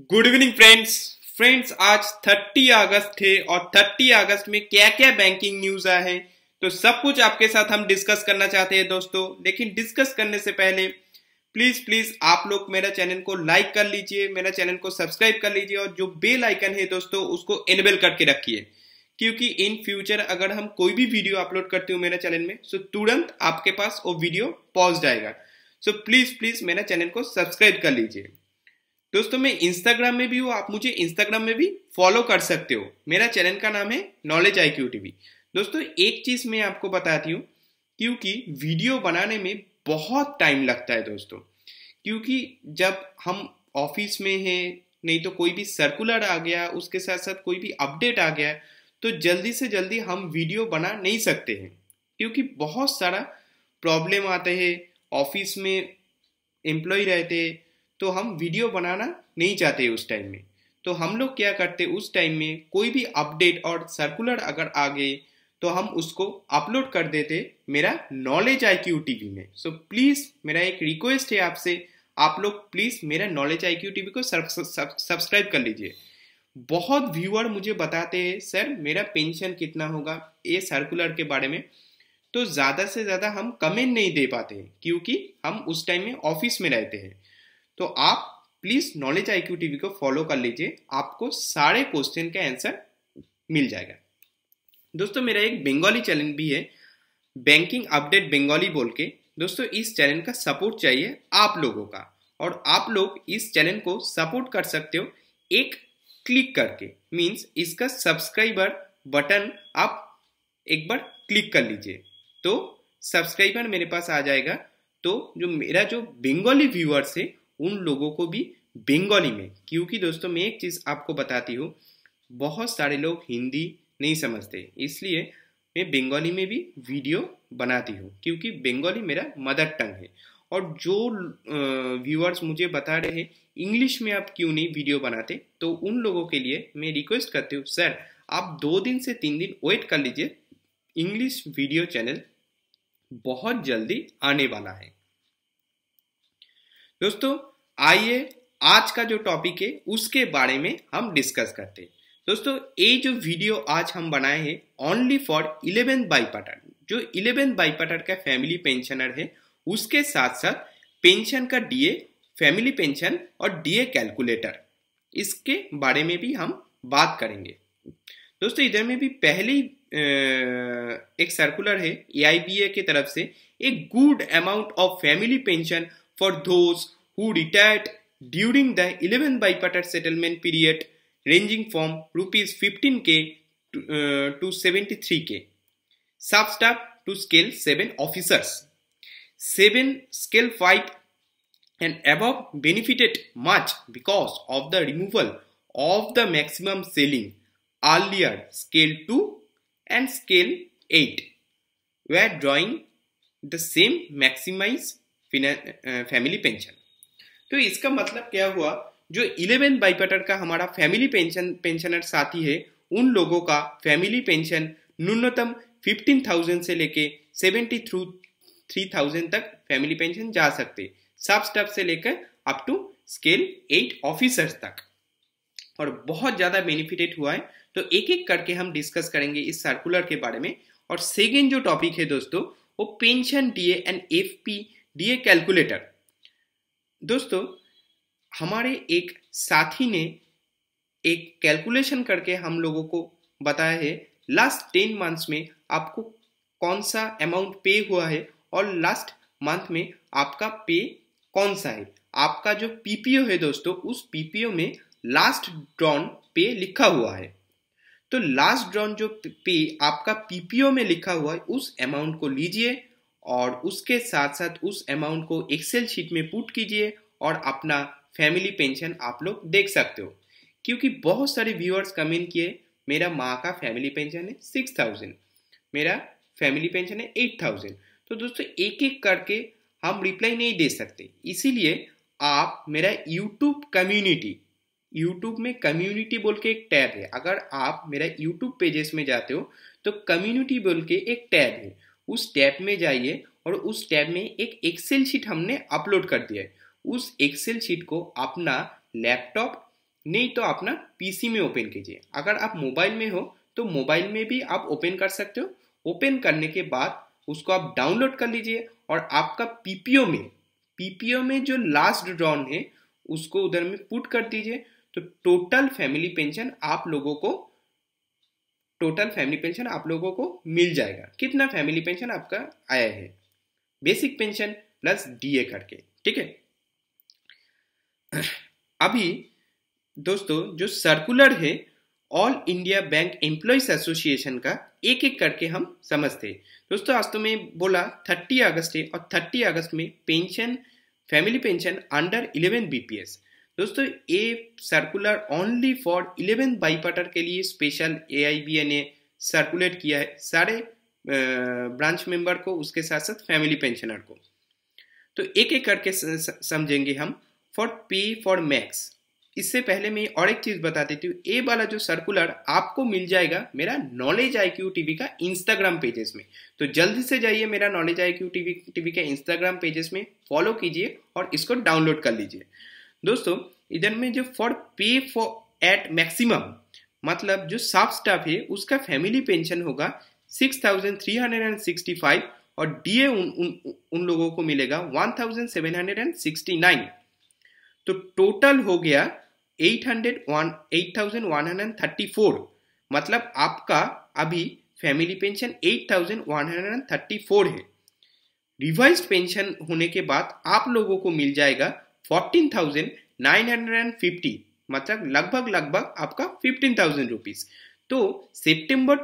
Good evening friends friends आज 30 अगस्त है और 30 अगस्त में क्या क्या बैंकिंग न्यूज आए हैं तो सब कुछ आपके साथ हम डिस्कस करना चाहते हैं दोस्तों लेकिन डिस्कस करने से पहले प्लीज प्लीज आप लोग मेरा चैनल को लाइक कर लीजिए मेरा चैनल को सब्सक्राइब कर लीजिए और जो बेल आइकन है दोस्तों उसको एनेबल करके रखिए क्योंकि इन फ्यूचर अगर हम कोई भी वीडियो अपलोड करते हो मेरे चैनल में तो तुरंत आपके पास वो वीडियो पहुंच जाएगा सो प्लीज प्लीज मेरा चैनल को सब्सक्राइब कर लीजिए दोस्तों मैं इंस्टाग्राम में भी हूँ आप मुझे इंस्टाग्राम में भी फॉलो कर सकते हो मेरा चैनल का नाम है नॉलेज आई क्यू टीवी दोस्तों एक चीज़ मैं आपको बताती हूँ क्योंकि वीडियो बनाने में बहुत टाइम लगता है दोस्तों क्योंकि जब हम ऑफिस में हैं नहीं तो कोई भी सर्कुलर आ गया उसके साथ साथ कोई भी अपडेट आ गया तो जल्दी से जल्दी हम वीडियो बना नहीं सकते हैं क्योंकि बहुत सारा प्रॉब्लम आते हैं ऑफिस में एम्प्लॉय रहते हैं तो हम वीडियो बनाना नहीं चाहते उस टाइम में तो हम लोग क्या करते उस टाइम में कोई भी अपडेट और सर्कुलर अगर आ गए तो हम उसको अपलोड कर देते मेरा नॉलेज आई क्यू टीवी में सो so, प्लीज़ मेरा एक रिक्वेस्ट है आपसे आप लोग प्लीज़ मेरा नॉलेज आई क्यू टीवी को सब्सक्राइब कर लीजिए बहुत व्यूअर मुझे बताते हैं सर मेरा पेंशन कितना होगा ये सर्कुलर के बारे में तो ज़्यादा से ज़्यादा हम कमेंट नहीं दे पाते क्योंकि हम उस टाइम में ऑफिस में रहते हैं तो आप please knowledge I Q TV को फॉलो कर लीजिए आपको सारे क्वेश्चन का आंसर मिल जाएगा दोस्तों मेरा एक बंगाली चैनल भी है बैंकिंग अपडेट बंगाली बोल के दोस्तों इस चैनल का सपोर्ट चाहिए आप लोगों का और आप लोग इस चैनल को सपोर्ट कर सकते हो एक क्लिक करके मींस इसका सब्सक्राइबर बटन आप एक बार क्लिक कर लीजिए तो सब्सक्राइबर मेरे पास आ जाएगा तो जो मेरा जो बंगाली व्यूअर्स है उन लोगों को भी बंगाली में क्योंकि दोस्तों मैं एक चीज़ आपको बताती हूँ बहुत सारे लोग हिंदी नहीं समझते इसलिए मैं बंगाली में भी वीडियो बनाती हूँ क्योंकि बंगाली मेरा मदर टंग है और जो व्यूअर्स मुझे बता रहे हैं इंग्लिश में आप क्यों नहीं वीडियो बनाते तो उन लोगों के लिए मैं रिक्वेस्ट करती हूँ सर आप दो दिन से तीन दिन वेट कर लीजिए इंग्लिश वीडियो चैनल बहुत जल्दी आने वाला है दोस्तों आइए आज का जो टॉपिक है उसके बारे में हम डिस्कस करते हैं दोस्तों ये जो वीडियो आज हम बनाए हैं ओनली फॉर इलेवेंथ बाईपाटर जो इलेवेंथ बाईपाटर का फैमिली पेंशनर है उसके साथ साथ पेंशन का डीए फैमिली पेंशन और डीए कैलकुलेटर इसके बारे में भी हम बात करेंगे दोस्तों इधर में भी पहली एक सर्कुलर है ए के तरफ से एक good amount of family pension for those who retired during the 11 bipartite settlement period ranging from rupees 15k to, uh, to 73k. Substaff to scale 7 officers. 7 scale 5 and above benefited much because of the removal of the maximum selling earlier scale 2 and scale 8 were drawing the same maximize family pension तो इसका मतलब क्या हुआ जो eleven बाईपटर का हमारा family pension pensioner साथी है उन लोगों का फैमिली पेंशन न्यूनतम फिफ्टीन थाउजेंड से लेके सेवेंटी थ्रू थ्री थाउजेंड तक फैमिली पेंशन जा सकते सब स्टेप से लेकर up to scale eight officers तक और बहुत ज़्यादा बेनिफिटेड हुआ है तो एक एक करके हम डिस्कस करेंगे इस सर्कुलर के बारे में और सेकेंड जो टॉपिक है दोस्तों वो pension DA and F P D A calculator दोस्तों हमारे एक साथी ने एक कैलकुलेशन करके हम लोगों को बताया है लास्ट टेन मंथ्स में आपको कौन सा अमाउंट पे हुआ है और लास्ट मंथ में आपका पे कौन सा है आपका जो पीपीओ है दोस्तों उस पीपीओ में लास्ट ड्रॉन पे लिखा हुआ है तो लास्ट ड्रॉन जो पे आपका पीपीओ में लिखा हुआ है उस अमाउंट को लीजिए और उसके साथ साथ उस अमाउंट को एक्सेल शीट में पुट कीजिए और अपना फैमिली पेंशन आप लोग देख सकते हो क्योंकि बहुत सारे व्यूअर्स कमेंट किए मेरा माँ का फैमिली पेंशन है सिक्स थाउजेंड मेरा फैमिली पेंशन है एट थाउजेंड तो दोस्तों एक एक करके हम रिप्लाई नहीं दे सकते इसीलिए आप मेरा यूट्यूब कम्युनिटी यूट्यूब में कम्युनिटी बोल के एक टैब है अगर आप मेरा यूट्यूब पेजेस में जाते हो तो कम्युनिटी बोल के एक टैब है उस टैब में जाइए और उस टैब में एक एक्सेल शीट हमने अपलोड कर दिया है उस एक्सेल शीट को अपना लैपटॉप नहीं तो अपना पीसी में ओपन कीजिए अगर आप मोबाइल में हो तो मोबाइल में भी आप ओपन कर सकते हो ओपन करने के बाद उसको आप डाउनलोड कर लीजिए और आपका पीपीओ में पीपीओ में जो लास्ट ड्रॉन है उसको उधर में पुट कर दीजिए तो टोटल फैमिली पेंशन आप लोगों को टोटल फैमिली पेंशन आप लोगों को मिल जाएगा कितना फैमिली पेंशन आपका आया है बेसिक पेंशन प्लस डीए करके ठीक है अभी दोस्तों जो सर्कुलर है All India Bank Employees Association का एक एक करके हम समझते दोस्तों आज तो मैं बोला 30 अगस्त है और 30 अगस्त में pension family pension under 11 BPS दोस्तों ये circular only for bipartite के लिए स्पेशल ए ने सर्कुलेट किया है सारे ब्रांच मेंबर को उसके साथ साथ फैमिली पेंशनर को तो एक एक करके समझेंगे हम फॉर पे फॉर मैक्स इससे पहले मैं और एक चीज़ बता देती हूँ ये वाला जो सर्कुलर आपको मिल जाएगा मेरा नॉलेज आई क्यू टीवी का इंस्टाग्राम पेजेस में तो जल्दी से जाइए मेरा knowledge I Q TV TV का इंस्टाग्राम पेजेस में फॉलो कीजिए और इसको डाउनलोड कर लीजिए दोस्तों इधर में जो फॉर पे फॉर एट मैक्सिमम मतलब जो साफ स्टाफ है उसका फैमिली पेंशन होगा 6,365 और डीए उन, उन उन लोगों को मिलेगा 1,769 तो टोटल हो गया 801 8,134 मतलब आपका अभी फैमिली पेंशन 8,134 है रिवाइज पेंशन होने के बाद आप लोगों को मिल जाएगा fourteen thousand nine hundred and fifty मतलब लगभग लगभग आपका फिफ्टीन थाउजेंड रुपीज तो सितंबर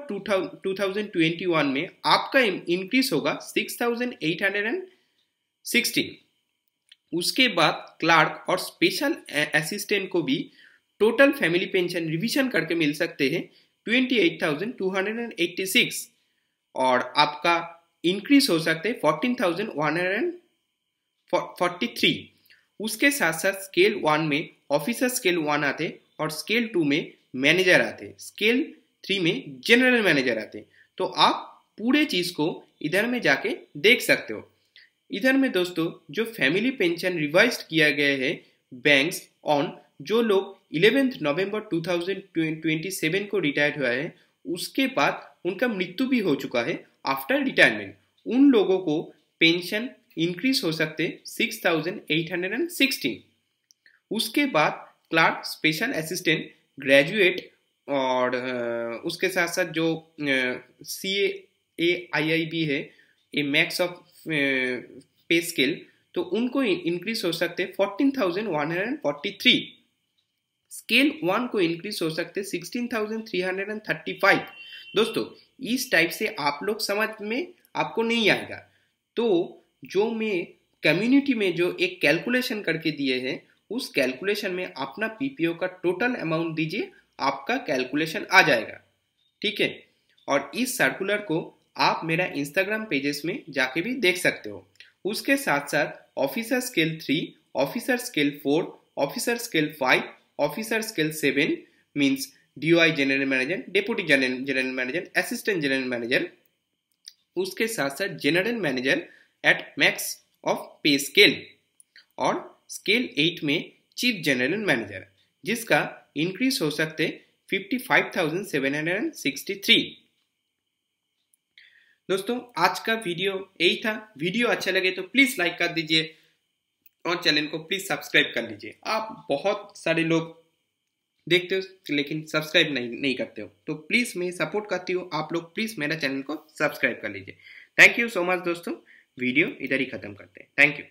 2021 में आपका इंक्रीज होगा 6,816 उसके बाद क्लार्क और स्पेशल असिस्टेंट को भी टोटल फैमिली पेंशन रिवीजन करके मिल सकते हैं 28,286 और आपका इंक्रीज हो सकते हैं 14,143 उसके साथ साथ स्केल वन में ऑफिसर स्केल वन आते और स्केल टू में मैनेजर आते स्केल थ्री में जनरल मैनेजर आते तो आप पूरे चीज को इधर में जाके देख सकते हो इधर में दोस्तों जो फैमिली पेंशन रिवाइज किया गया है बैंक्स ऑन जो लोग इलेवेंथ नवंबर 2027 को रिटायर्ड हुआ है उसके बाद उनका मृत्यु भी हो चुका है आफ्टर रिटायरमेंट उन लोगों को पेंशन इंक्रीज हो सकते 6,816 उसके बाद क्लार्क स्पेशल असिस्टेंट ग्रेजुएट और uh, उसके साथ साथ जो सी ए आई आई बी है A max of pay scale तो उनको इंक्रीज हो सकते 14,143 स्केल वन को इंक्रीज हो सकते 16,335 दोस्तों इस टाइप से आप लोग समझ में आपको नहीं आएगा तो जो मैं कम्युनिटी में जो एक कैलकुलेशन करके दिए हैं उस कैलकुलेशन में अपना पीपीओ का टोटल अमाउंट दीजिए आपका कैलकुलेशन आ जाएगा ठीक है और इस सर्कुलर को आप मेरा इंस्टाग्राम पेजेस में जाके भी देख सकते हो उसके साथ साथ officer scale three officer scale four officer scale five officer scale seven means the general manager deputy general general manager assistant general manager उसके साथ साथ general manager at max of pay scale और स्केल एट में chief general manager जिसका increase हो सकते 55,763 दोस्तों आज का वीडियो यही था वीडियो अच्छा लगे तो प्लीज लाइक कर दीजिए और चैनल को प्लीज सब्सक्राइब कर लीजिए आप बहुत सारे लोग देखते हो लेकिन सब्सक्राइब नहीं नहीं करते हो तो प्लीज मैं सपोर्ट करती हूँ आप लोग प्लीज मेरा चैनल को सब्सक्राइब कर लीजिए थैंक यू सो मच दोस्तों वीडियो इधर ही ख़त्म करते हैं थैंक यू